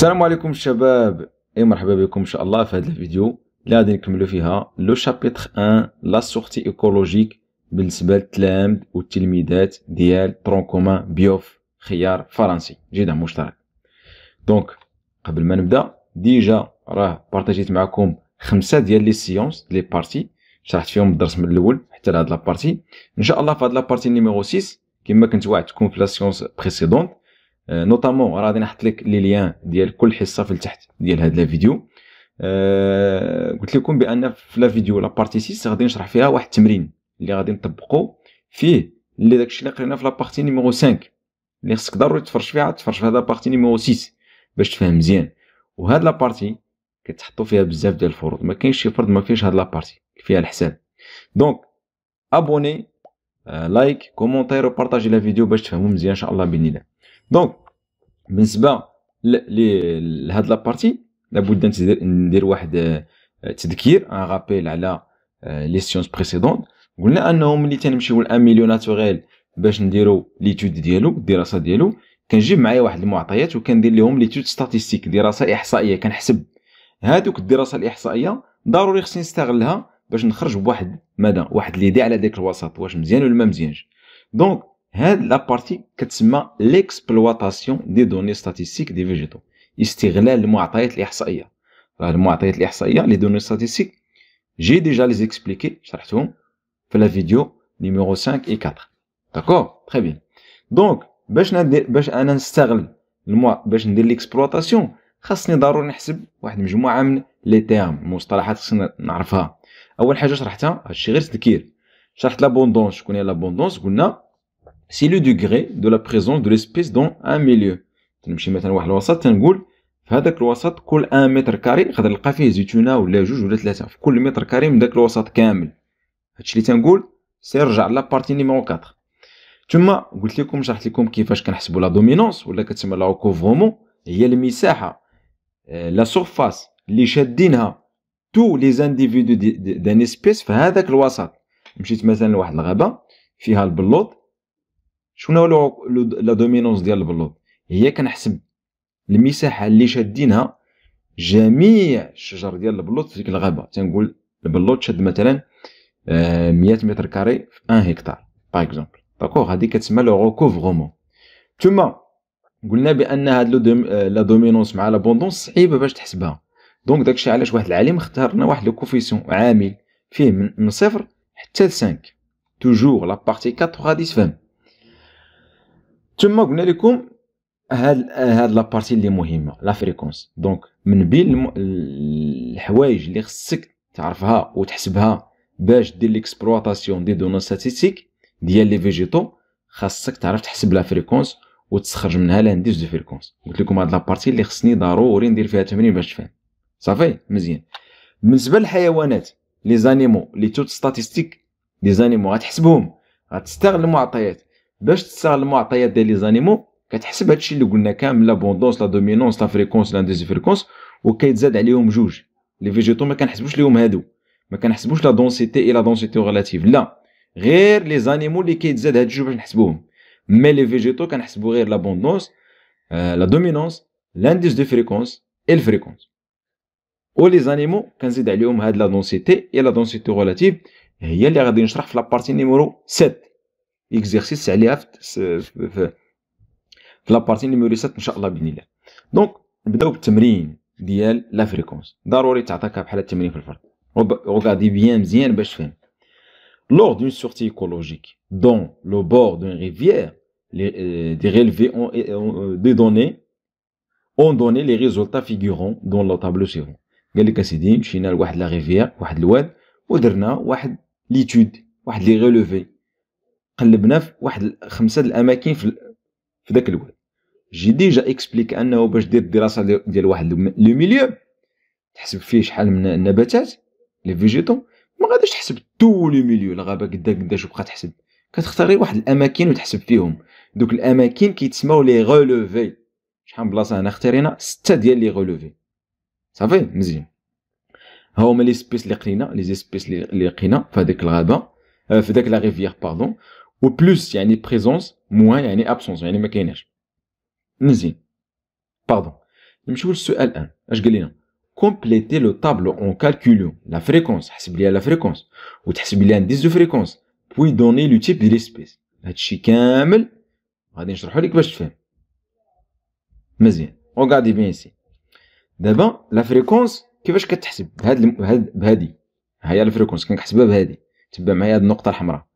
السلام عليكم شباب اي مرحبا بكم ان شاء الله في هذا الفيديو اللي غادي نكملو فيها لو شابيتر 1 لا سورتي ايكولوجيك بالنسبه للتلاميذ والتلميذات ديال ترون كومان بيوف خيار فرنسي جدع مشترك دونك قبل ما نبدا ديجا راه بارطاجيت معكم خمسه ديال لي سيونس لي بارتي شرحت فيهم الدرس من الاول حتى لهاد لابارتي ان شاء الله في هاد لابارتي نيميرو 6 كما كنت وعدتكم في لا سيونس بريسيدونت آه، نوطامون غادي نحط لك لي ليان ديال كل حصه في التحت ديال هاد لا فيديو آه، قلت لكم بان في لا فيديو لا بارتي 6 غادي نشرح فيها واحد التمرين اللي غادي نطبقو فيه اللي داكشي اللي قرينا في لا بارتي نيميرو 5 اللي خصك ضروري تفرج فيها تفرج في هاد لا بارتي نيميرو 6 باش تفهم مزيان وهاد لا بارتي كتحطوا فيها بزاف ديال الفروض ما كاينش شي فرض ما فيهش هاد لا بارتي فيها الحساب دونك ابوني آه، لايك كومونتير وبارطاجي لا فيديو باش تفهموا مزيان ان شاء الله باذن الله دونك بالنسبه لهاد لابارتي لابد ندير واحد آه، تذكير ان رابيل على لي سيونس بريسيدون قلنا انه ملي تنمشيو لان ميليو ناتوريل باش نديرو ليتود ديالو الدراسه ديالو كنجيب معايا واحد المعطيات وكندير لهم ليتود ستاتيستيك دراسه احصائيه كنحسب هادوك الدراسه الاحصائيه ضروري خصني نستغلها باش نخرج بواحد مدى واحد ليدي على ديك الوسط واش مزيان ولا ما مزيانش دونك هاد لا بارتي كتسمى ليكسبلواتاسيون دي دوني ستاتيستيك دي فيجيتو استغلال المعطيات الاحصائيه راه المعطيات الاحصائيه لي دوني ستاتيستيك جي ديجا لي زيكسبليكي شرحتهم في لا فيديو نيميرو 5 اي 4 داكور تري بيان دونك باش ندير باش انا نستغل المع... باش ندير ليكسبلواتاسيون خاصني ضروري نحسب واحد المجموعه من لي تيرم مصطلحات خصنا نعرفها اول حاجه شرحتها هادشي غير تذكير شرحت لابوندونس شكون هي لابوندونس قلنا سي لو دوغري دو لا بريزونس دو لسبيس دون ان ميليو تمشي مثلا واحد الوسط تنقول في هذاك الوسط كل ان متر كاري نقدر نلقى فيه زيتونه ولا جوج ولا ثلاثه في كل متر كاري من داك الوسط كامل هادشي اللي تنقول سيرجع لا بارتي نيميرو 4 ثم قلت لكم شرحت لكم كيفاش كنحسبوا لا دومينونس ولا كتسمى لا ريكوفرومون هي المساحه آه، لا سورفاس اللي شادينها تو لي زانديفيدو دان اسبيس في هذاك الوسط مشيت مثلا لواحد الغابه فيها البلوط شنو هو لا دومينونس ديال البلوط هي كنحسب المساحه اللي شادينها جميع الشجر ديال البلوط في ديك الغابه تنقول البلوط شاد مثلا 100 آه، متر كاري في 1 هكتار باغ اكزومبل داكوغ هادي كتسمى لو ريكوفرمون ثم قلنا بان هاد آه، لا دومينونس مع لابوندونس صعيبه باش تحسبها دونك داكشي علاش واحد العالم اختار لنا واحد لو كوفيسيون عامل فيه من صفر حتى ل 5 توجور لا بارتي 4 غادي تفهم تما قلنا لكم هاد هاد لابارتي اللي مهمه لا فريكونس دونك من بين الم... الحوايج اللي خصك تعرفها وتحسبها باش دير ليكسبلواتاسيون دي دون ساتيستيك ديال لي فيجيتو خاصك تعرف تحسب لا فريكونس وتستخرج منها لانديس دو فريكونس قلت لكم هاد لابارتي اللي خصني ضروري ندير فيها تمرين باش تفهم صافي مزيان بالنسبه للحيوانات لي زانيمو لي توت ستاتيستيك لي زانيمو غتحسبهم غتستغل المعطيات باش تسال المعطيات ديال لي زانيمو كتحسب هادشي اللي قلنا كامل لابوندونس لا دومينونس لا فريكونس لا ديزي فريكونس وكيتزاد عليهم جوج لي فيجيتو ما كنحسبوش ليهم هادو ما كنحسبوش لا دونسيتي اي لا دونسيتي ريلاتيف لا غير لي زانيمو اللي كيتزاد هاد الجوج باش نحسبوهم مي لي فيجيتو كنحسبو غير لابوندونس لا دومينونس لانديس دو فريكونس اي الفريكونس و لي زانيمو كنزيد عليهم هاد لا دونسيتي اي لا دونسيتي ريلاتيف هي اللي غادي نشرح في لابارتي نيميرو 7 اكزرسيس عليها في, في, لابارتي 7 ان شاء الله باذن الله دونك نبداو بالتمرين ديال لا فريكونس ضروري بحال التمرين في بيان مزيان باش Lors d'une sortie écologique dans le bord d'une rivière, les, ont, données ont donné les résultats figurant dans le tableau suivant. قال لك اسيدي قلبنا في واحد خمسه الاماكن في في ذاك الوقت جي ديجا اكسبليك انه باش دير الدراسه ديال واحد لو ميليو تحسب فيه شحال من النباتات لي فيجيتو ما غاديش تحسب تو لو ميليو الغابه قدا قدا شو بقى تحسب كتختاري واحد الاماكن وتحسب فيهم دوك الاماكن كيتسماو لي غولوفي شحال من بلاصه هنا اختارينا سته ديال لي غولوفي صافي مزيان ها هما لي سبيس لي قلينا لي سبيس لي لقينا في هذيك الغابه آه، في ذاك لا ريفيير باردون plus يعني بريزونس C'est يعني dire, يعني ما كايناش مزيان باردون نمشيو للسؤال الان اش قال لنا كومبليتي لو طابلو اون كالكولو لا فريكونس حسب ليها لا فريكونس وتحسب ليها ديز فريكونس بوي دوني لو تيب هادشي كامل غادي لك باش تفهم مزيان دابا لا فريكونس كيفاش كتحسب بهاد بهادي ها هي كنحسبها بهادي تبع معايا هاد الحمراء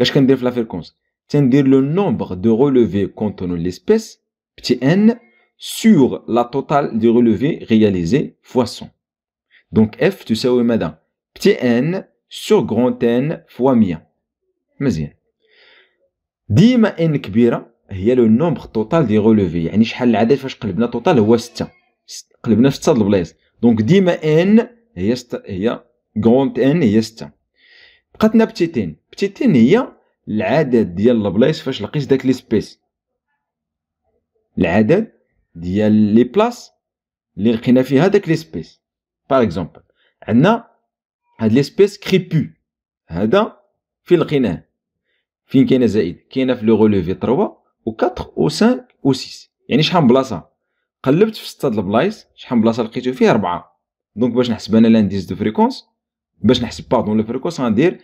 Qu'est-ce la fréquence cest dire le nombre de relevés contenant l'espèce, petit n, sur la totale des relevés réalisés fois 100. Donc f, tu sais où est madame Petit n sur grand n fois 100. مزيان ديما n كبيره هي لو نومبر توتال دي ريلوفي يعني شحال العدد فاش قلبنا توتال هو 6 قلبنا في 6 البلايص دونك ديما n هي y هي grand n هي 6 بقاتنا n. بتيتين هي العدد ديال البلايص فاش لقيت داك لي سبيس العدد ديال لي بلاص اللي لقينا فيها داك لي سبيس باغ اكزومبل عندنا هاد لي سبيس كريبو هذا فين لقيناه فين كاينه زائد كاينه في لو غوليفي 3 و 4 و 5 و 6 يعني شحال من بلاصه قلبت في 6 د البلايص شحال من بلاصه لقيتو فيه 4 دونك باش نحسب انا لانديز دو فريكونس باش نحسب باردون لو فريكونس غندير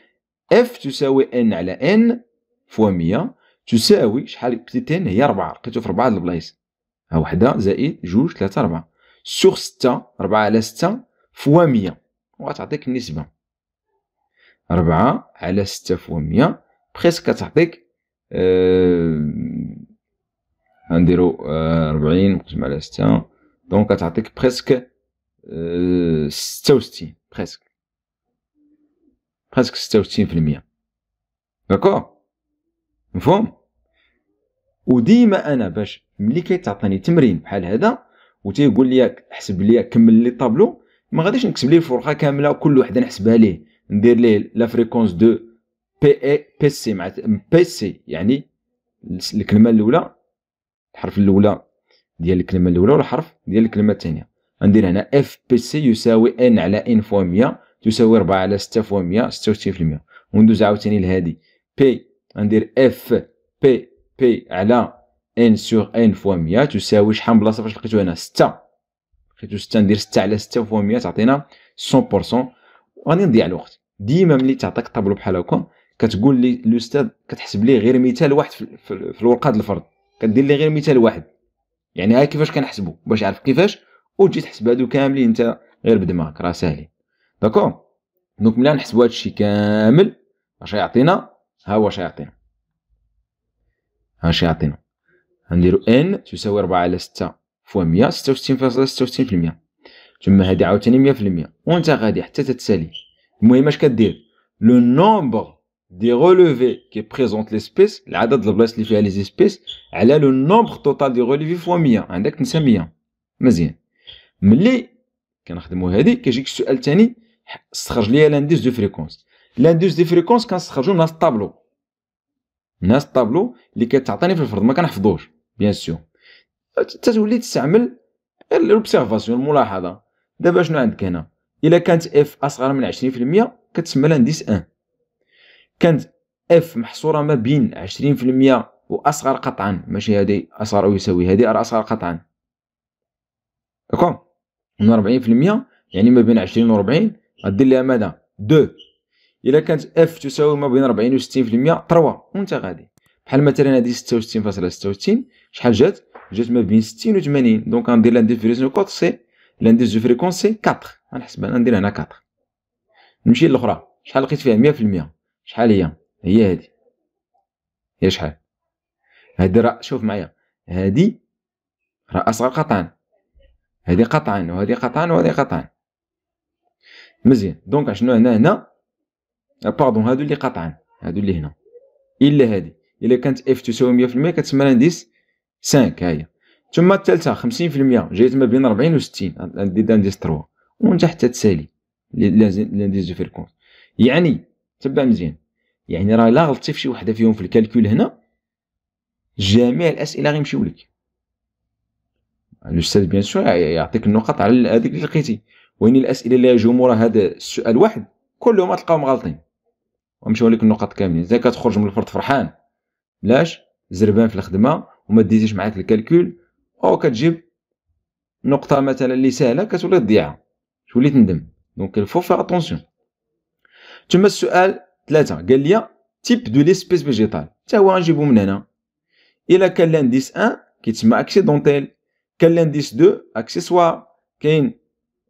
اف تساوي ان على ان فوا 100 تساوي شحال بتيت ان هي 4 لقيتو في 4 د البلايص ها وحده زائد جوج ثلاثة ربعة سوغ ستة ربعة على ستة فوا 100 وغتعطيك النسبة ربعة على ستة فوا 100 بخيس كتعطيك آه، غنديرو أه... ربعين مقسم على ستة دونك كتعطيك بريسك آه، ستة وستين بريسك خاصك ستة وستين في المية داكور مفهوم وديما انا باش ملي كيتعطيني تمرين بحال هذا تيقول لي حسب لي كمل لي طابلو ما غاديش نكتب ليه الفرقه كامله وكل وحده نحسبها ليه ندير ليه لا فريكونس دو بي اي بي سي مع بي سي يعني الكلمه الاولى الحرف الاولى ديال الكلمه الاولى والحرف ديال الكلمه الثانيه ندير هنا اف بي سي يساوي ان على ان فوا 100 تساوي 4 على 6 فوا 100 66% وندوز عاوتاني لهادي بي غندير اف بي بي على ان سور ان فوا 100 تساوي شحال من بلاصه فاش لقيتو هنا 6 لقيتو 6 ندير 6 على 6 فوا 100 تعطينا 100% وغادي نضيع الوقت ديما ملي تعطيك طابلو بحال هكا كتقول لي الاستاذ كتحسب ليه غير مثال واحد في, الورقه ديال الفرد كدير لي غير مثال واحد يعني ها كيفاش كنحسبو باش عارف كيفاش وتجي تحسب هادو كاملين انت غير بدماغك راه ساهلين داكور دونك ملي غنحسبو هادشي كامل اش يعطينا ها هو اش يعطينا اش يعطينا غنديرو ان تساوي 4 على 6 فوا 100 66 66 فاصلة في المية تما هادي عاوتاني 100% في المية وانت غادي حتى تتسالي المهم اش كدير لو نومبر دي غولوفي كي بريزونت ليسبيس العدد البلايص اللي فيها لي سبيس على لو نومبر توتال دي غولوفي فوا 100 عندك تنسى 100 مزيان ملي كنخدمو هادي كيجيك السؤال الثاني استخرج لي لانديس دو فريكونس لانديس دو فريكونس كنستخرجو من هاد الطابلو من هاد الطابلو اللي كتعطيني في الفرض ما كنحفظوش بيان سيو تتولي تستعمل غير لوبسيرفاسيون الملاحظه دابا شنو عندك هنا الا كانت اف اصغر من 20% كتسمى لانديس 1 كانت اف محصوره ما بين 20% واصغر قطعا ماشي هادي اصغر او يساوي هادي راه اصغر قطعا دكو من 40% يعني ما بين 20 و 40 غدير ليها ماذا دو الا كانت اف تساوي ما بين 40 و 60% 3 وانت غادي بحال مثلا هذه 66.66 شحال جات جات ما بين 60 و 80 دونك غندير نو كوت سي لانديس دو فريكونس سي 4 غنحسب انا ندير هنا 4 نمشي للاخرى شحال لقيت فيها 100% شحال هي هي هذه هي شحال هذه راه شوف معايا هذه راه اصغر قطعا هذه قطعا وهذه قطعا وهذه قطعا مزيان دونك شنو هنا هنا باردون آه، هادو اللي قطعان هادو اللي هنا الا هادي الا كانت اف تساوي 100% كتسمى الانديس 5 هاهي ثم الثالثه 50% جايت ما بين 40 و 60 عندي الانديس 3 نتا حتى تسالي الانديس دو فيركونس يعني تبع مزيان يعني راه لا غلطتي في شي وحده فيهم في الكالكول هنا جميع الاسئله غيمشيو لك الاستاذ بيان سور يعطيك النقط على هذيك اللي لقيتي وين الاسئله اللي يجاوبوا مورا هذا السؤال واحد كلهم غتلقاهم غالطين ومشاو لك النقط كاملين زي كتخرج من الفرد فرحان علاش زربان في الخدمه وما ديتيش معاك الكالكول او كتجيب نقطه مثلا اللي سهله كتولي تضيعها تولي تندم دونك الفو فيغ اتونسيون ثم السؤال ثلاثة قال لي تيب دو ليسبيس فيجيتال تا هو غنجيبو من هنا الا كان لانديس ان كيتسمى اكسيدونتيل كان لانديس دو اكسيسوار كاين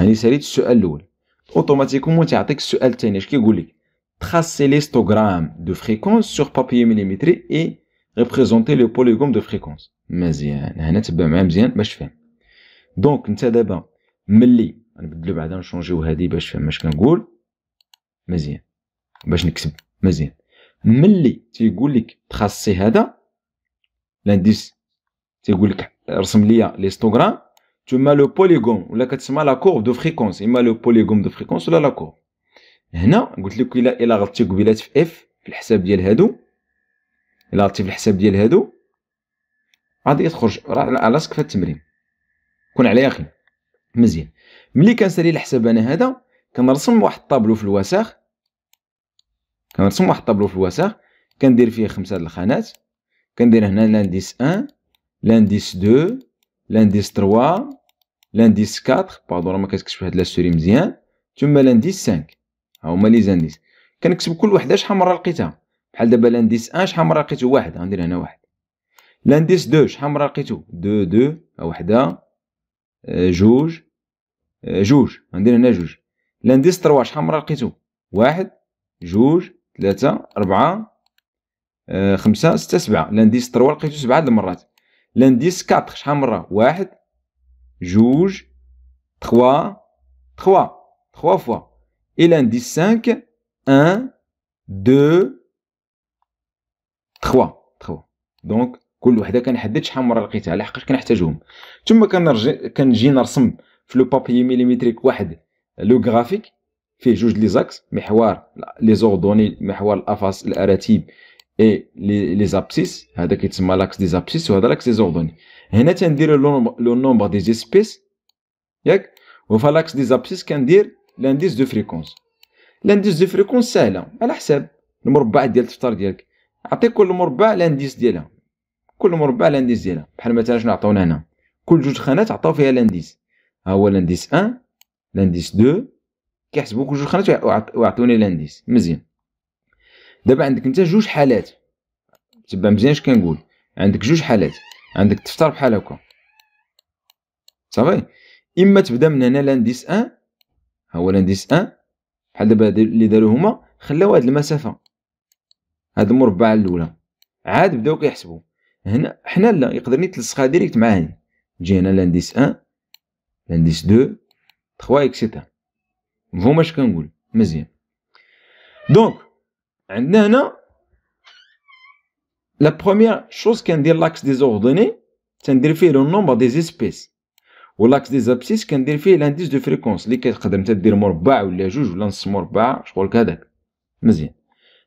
هاني ساليت السؤال الاول اوتوماتيكومون تيعطيك السؤال الثاني اش كيقول لك تراسي ليستوغرام دو فريكونس سور بابيي ميليمتري اي ريبريزونتي لو بوليغون دو فريكونس مزيان هنا تبع معاه مزيان باش تفهم دونك انت دابا ملي نبدلو بعدا نشونجيو هادي باش تفهم اش كنقول مزيان باش نكتب مزيان ملي تيقول لك تخصي هذا لانديس تيقول لك رسم ليا ليستوغرام tu لو le ولا ou là كتسمى la courbe de fréquence اما لو polygone دو فريكونس ولا la courbe هنا قلت لك الا الا غلطتي قبيلات في اف في الحساب ديال هادو الا غلطتي في الحساب ديال هادو غادي تخرج على راسك في التمرين كون على يقين مزيان ملي كنسالي الحساب انا هذا كنرسم واحد الطابلو في الوساخ كنرسم واحد الطابلو في الوساخ كندير فيه خمسه د الخانات كندير هنا لانديس 1 لانديس 2 لانديس 3 لانديس 4 باردون راه ما كتكتبش لا سوري مزيان ثم لانديس 5 ها هما لي زانديس كنكتب كل وحده شحال مره لقيتها بحال دابا لانديس 1 شحال مره لقيتو واحد غندير هنا واحد لانديس 2 شحال مره لقيتو 2 2 وحده جوج جوج غندير هنا جوج لانديس 3 شحال مره لقيتو واحد جوج ثلاثة أربعة خمسة ستة سبعة لانديس 3 لقيتو سبعة د المرات لانديس 4 شحال مره واحد جوج 3, 3. 3 fois. Et l'indice 5. 1, 2, 3. 3. Donc, كل وحده كنحدد شحال مره لقيتها لحقاش كنحتاجهم ثم كنرجع كنجي نرسم في لو بابي ميليمتريك واحد لو غرافيك فيه جوج لي زاكس محور لي زوردوني محور الافاس الاراتيب اي لي لي زابسيس هذا كيتسمى لاكس دي زابسيس وهذا لاكس دي زوردوني هنا تندير لو نومبر دي زيسبيس ياك وفي لاكس دي زابسيس كندير لانديس دو فريكونس لانديس دو فريكونس ساهله على حساب المربع ديال التفطار ديالك عطي كل مربع لانديس ديالها كل مربع لانديس ديالها بحال مثلا شنو عطاونا هنا كل جوج خانات عطاو فيها لانديس ها هو لانديس 1 لانديس 2 كيحسبوا كل جوج خانات وعطوني لانديس مزيان دابا عندك انت جوج حالات تبع مزيان اش كنقول عندك جوج حالات عندك تفطر بحال هكا صافي اما تبدا من هنا لانديس ان ها هو لانديس ان بحال دابا اللي داروا هما خلاو هاد المسافه هاد المربع الاولى عاد بداو كيحسبوا هنا حنا لا يقدرني تلصقها ديريكت مع هنا تجي هنا لانديس ان لانديس دو تخوا اكسيتا مفهوم اش كنقول مزيان دونك عندنا هنا لا بروميير شوز كندير لاكس دي زوردوني تندير فيه لو نومبر دي زيسبيس ولاكس دي زابسيس كندير فيه لانديس دو فريكونس اللي كتقدر تدير مربع ولا جوج ولا نص مربع شغلك هداك مزيان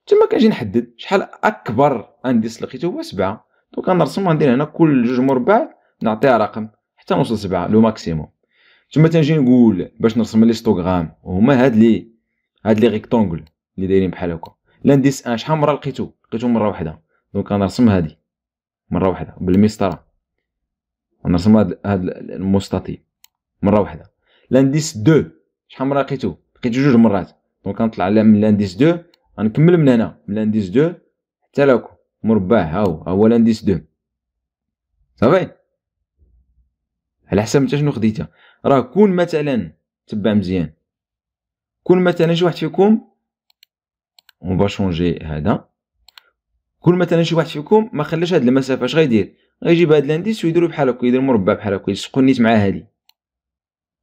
تما كنجي نحدد شحال اكبر انديس لقيته هو سبعة دونك غنرسم غندير هنا كل جوج مربع نعطيها رقم حتى نوصل سبعة لو ماكسيموم تما تنجي نقول باش نرسم لي ستوغرام هما هاد لي هاد لي ريكتونغل اللي دايرين بحال هكا لانديس ان شحال مره لقيتو لقيتو مره واحده دونك غنرسم هادي مره واحده بالمسطره غنرسم هاد هاد المستطيل مره واحده لانديس دو شحال مره لقيتو لقيتو جوج مرات دونك غنطلع من لانديس دو غنكمل من هنا من لانديس دو حتى لاكو مربع ها هو ها هو لانديس دو صافي على حسب نتا شنو خديتها راه كون مثلا تبع مزيان كون مثلا شي واحد فيكم اون با شونجي هذا كل مثلا شي واحد فيكم ما خلاش هاد المسافه اش غيدير غيجيب هاد لانديس ويديرو بحال هكا يدير مربع بحال هكا يلصقو النيت مع هادي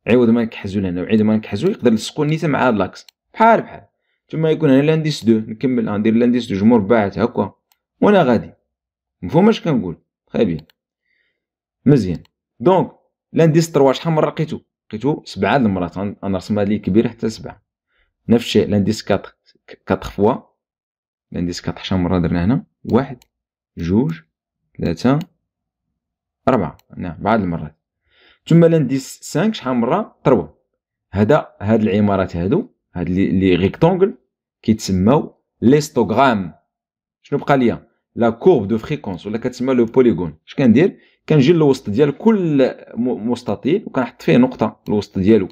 عوض ما نكحزو لهنا وعيد ما نكحزو يقدر يلصقو النيت مع هاد لاكس بحال بحال ثم يكون هنا لانديس دو نكمل آه، ندير لانديس دو جمهور باعت هكا وانا غادي مفهوم اش كنقول تري بيان مزيان دونك لانديس تروا شحال مره لقيتو لقيتو سبعه المرات غنرسم هاد لي كبير حتى سبعه نفس الشيء لانديس 4 كاتر فوا لانديس كطحشة مرة درنا هنا واحد جوج ثلاثة أربعة نعم بعض المرات ثم لانديس سانك شحال مرة تروا هذا هاد العمارات هادو هاد لي ريكتونغل كيتسماو ليستوغرام شنو بقى ليا لا كورب دو فريكونس ولا كتسمى لو بوليغون اش كندير كنجي للوسط ديال كل مستطيل وكنحط فيه نقطه الوسط ديالو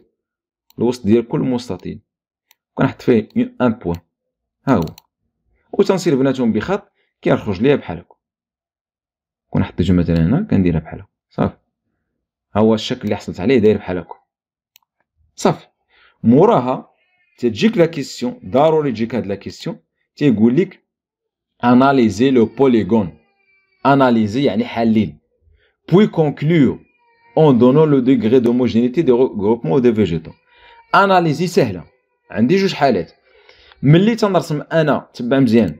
الوسط ديال كل مستطيل وكنحط فيه ان بوان ها هو وتنصير بناتهم بخط كيخرج ليا بحال هكا كنحط الجمله مثلا هنا كنديرها بحال هكا صافي ها هو الشكل اللي حصلت عليه داير بحال هكا صافي موراها تجيك لا كيسيون ضروري تجيك هاد لا كيسيون تيقول لك اناليزي لو بوليغون اناليزي يعني حلل بوي كونكلور اون دونو لو ديغري دوموجينيتي دو دي, غروبمون دو فيجيتو اناليزي سهله عندي جوج حالات ملي تنرسم انا تبع مزيان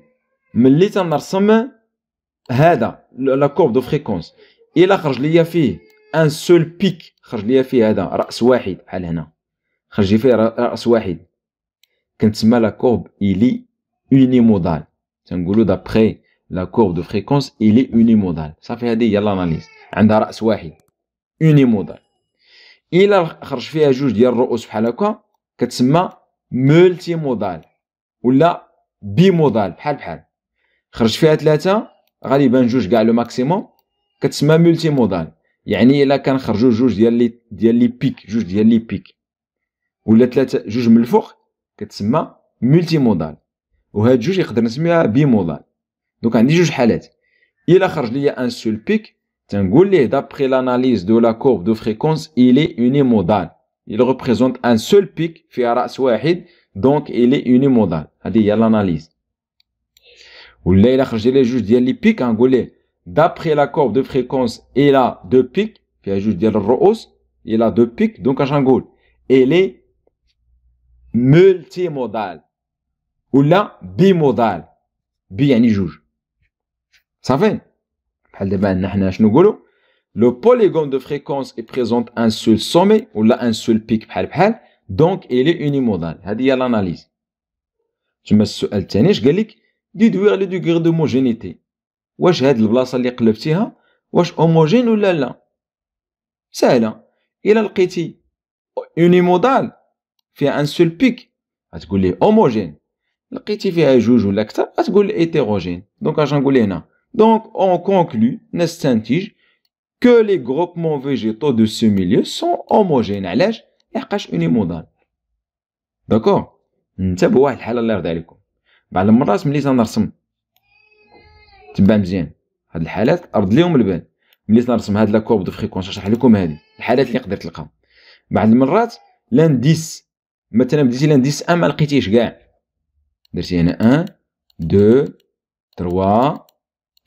ملي تنرسم هذا لا كورب دو فريكونس الا خرج ليا فيه ان سول بيك خرج ليا فيه هذا راس واحد بحال هنا خرج فيه راس واحد كنتسمى لا كورب الي اونيمودال تنقولوا دابخي لا كورب دو فريكونس الي اونيمودال صافي هذه هي لاناليز عندها راس واحد اونيمودال الا خرج فيها جوج ديال الرؤوس بحال هكا كتسمى مولتي مودال ولا بيمودال بحال بحال خرج فيها ثلاثه غالبا جوج كاع لو ماكسيموم كتسمى ملتي مودال يعني الا كان خرجوا جوج ديال لي ديال لي بيك جوج ديال لي بيك ولا ثلاثه جوج من الفوق كتسمى ملتي مودال وهاد جوج يقدر نسميها بي مودال دونك عندي جوج حالات الا خرج ليا ان سول بيك تنقول ليه دابخي لاناليز دو لا كورب دو فريكونس الي est unimodal il représente un seul pic فيها راس واحد Donc, il est unimodal. cest à il y a l'analyse. Ou là, il a les juges a les pics angolais. Hein, D'après la courbe de fréquence, il a deux pics. Puis, il a juste Il a deux pics. Donc, à Jangol. Il est multimodal. Ou là, bimodal. Bi, yani juge. Ça fait. Ben, le polygone de fréquence est présente un seul sommet ou là un seul pic. Donc, il est unimodal. C'est l'analyse. Tu me suis dit, je vais du déduire le degré d'homogénéité. Est-ce que cette place hein. est est homogène ou là C'est là. Il a le unimodal. Il un seul pic. Tu homogène. Le fait un petit ou Tu hétérogène. Donc, Donc, on conclut, que les groupements végétaux de ce milieu sont homogènes. لحقاش مودال داكو نتابعوا واحد الحاله الله يرضي عليكم بعض المرات ملي تنرسم تبع مزيان هاد الحالات ارض ليهم البال ملي تنرسم هاد لا كورب دو فريكونس نشرح لكم هادي الحالات اللي قدرت تلقاهم بعض المرات لانديس مثلا بديتي لانديس ان ما لقيتيش كاع درتي هنا ان دو تروا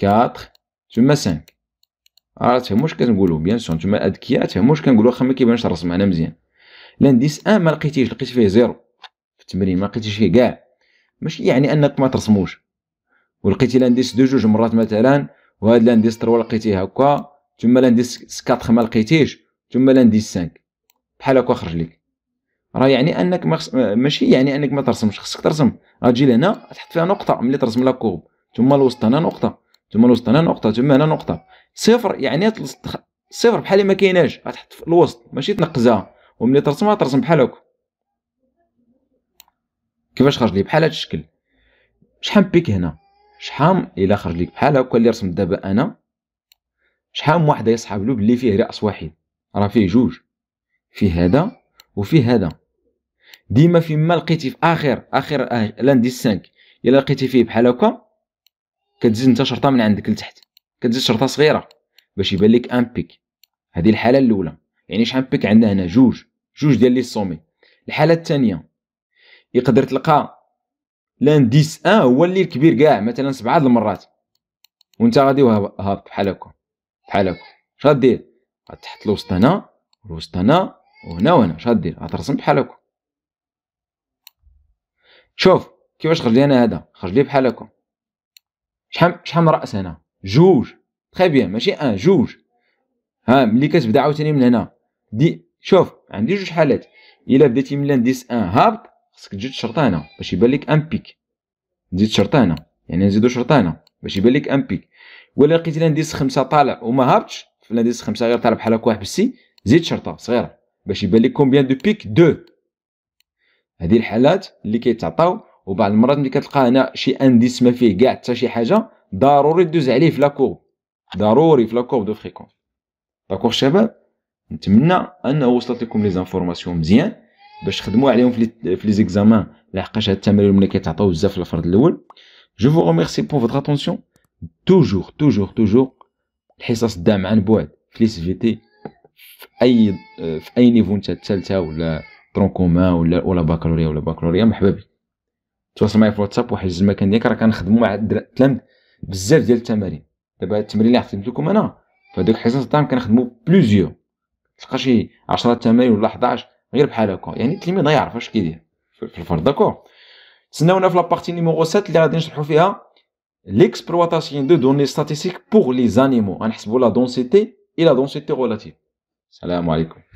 4 تما 5 راه تفهموا واش كنقولوا بيان سون تما اذكياء تفهموا واش كنقولوا واخا ما كيبانش الرسم انا مزيان لانديس ان ما لقيتيش لقيت فيه زيرو في التمرين ما لقيتيش فيه كاع ماشي يعني انك ما ترسموش ولقيتي لانديس دو جوج مرات مثلا وهاد لانديس 3 لقيتيه هكا ثم لانديس 4 ما لقيتيش ثم لانديس 5 بحال هكا خرج لك راه يعني انك مخص... ماشي يعني انك ما ترسمش خصك ترسم غتجي لهنا تحط فيها نقطه ملي ترسم لا كوب ثم الوسط هنا نقطه ثم الوسط هنا نقطه ثم هنا نقطه صفر يعني صفر بحال ما كايناش غتحط في الوسط ماشي تنقزها وملي ترسمها ترسم بحال هكا كيفاش خرج لي بحال هذا الشكل شحال بيك هنا شحال الا خرج لك بحال هكا اللي رسمت دابا انا شحال واحد يصحاب له بلي فيه راس واحد راه فيه جوج فيه هذا وفيه هذا ديما فيما لقيتي في اخر اخر آه، لاندي 5 الا لقيتي فيه بحال هكا كتزيد انت شرطه من عندك لتحت كتزيد شرطه صغيره باش يبان لك ان بيك هذه الحاله الاولى يعني شحال بيك عندنا هنا جوج جوج ديال لي سومي الحاله الثانيه يقدر تلقى لانديس ان هو اللي الكبير كاع مثلا سبعه د المرات وانت غادي هابط بحال هكا بحال هكا اش غادير غتحط الوسط هنا الوسط هنا وهنا وهنا اش غادير غترسم بحال هكا شوف كيفاش خرج لي انا هذا خرج لي بحال هكا شحال شحال من راس هنا جوج تري بيان ماشي ان جوج ها ملي كتبدا عاوتاني من هنا دي شوف عندي جوج حالات الا بديتي من لانديس ان هابط خصك تزيد هنا باش يبان لك ان بيك تزيد شرطانه يعني نزيدو شرطانه باش يبان لك ان بيك ولا لقيتي لانديس خمسه طالع وما هابطش في لانديس خمسه غير طالع بحال هكا واحد بالسي زيد شرطه صغيره باش يبان لك كومبيان دو بيك دو هذه الحالات اللي كيتعطاو وبعض المرات ملي كتلقى هنا شي انديس ما فيه كاع حتى شي حاجه ضروري دوز عليه في لاكور ضروري في لاكور دو فريكونس داكور شباب نتمنى انه وصلت لكم لي زانفورماسيون مزيان باش تخدموا عليهم في لي زيكزامان لحقاش هاد التمارين ملي كيتعطاو بزاف الفرد الاول جو فو ريميرسي بو فوتر اتونسيون توجور توجور توجور الحصص الدعم عن بعد في لي سي في في اي في اي نيفو نتا الثالثه ولا ترونكوما ولا ولا باكالوريا ولا باكالوريا مرحبا بك تواصل معايا في الواتساب وحجز المكان ديالك راه كنخدموا مع التلامد بزاف ديال التمارين دابا التمرين اللي عطيت لكم انا فهادوك الحصص الدعم كنخدموا بلوزيور تلقى شي 10 تمارين ولا 11 غير بحال هكا يعني التلميذ ما يعرفش كيدير في الفرد داكور تسناونا في لابارتي نيميرو 7 اللي غادي نشرحو فيها ليكسبلواتاسيون دو دوني ستاتيستيك بوغ لي زانيمو غنحسبو لا دونسيتي اي لا دونسيتي غولاتيف السلام عليكم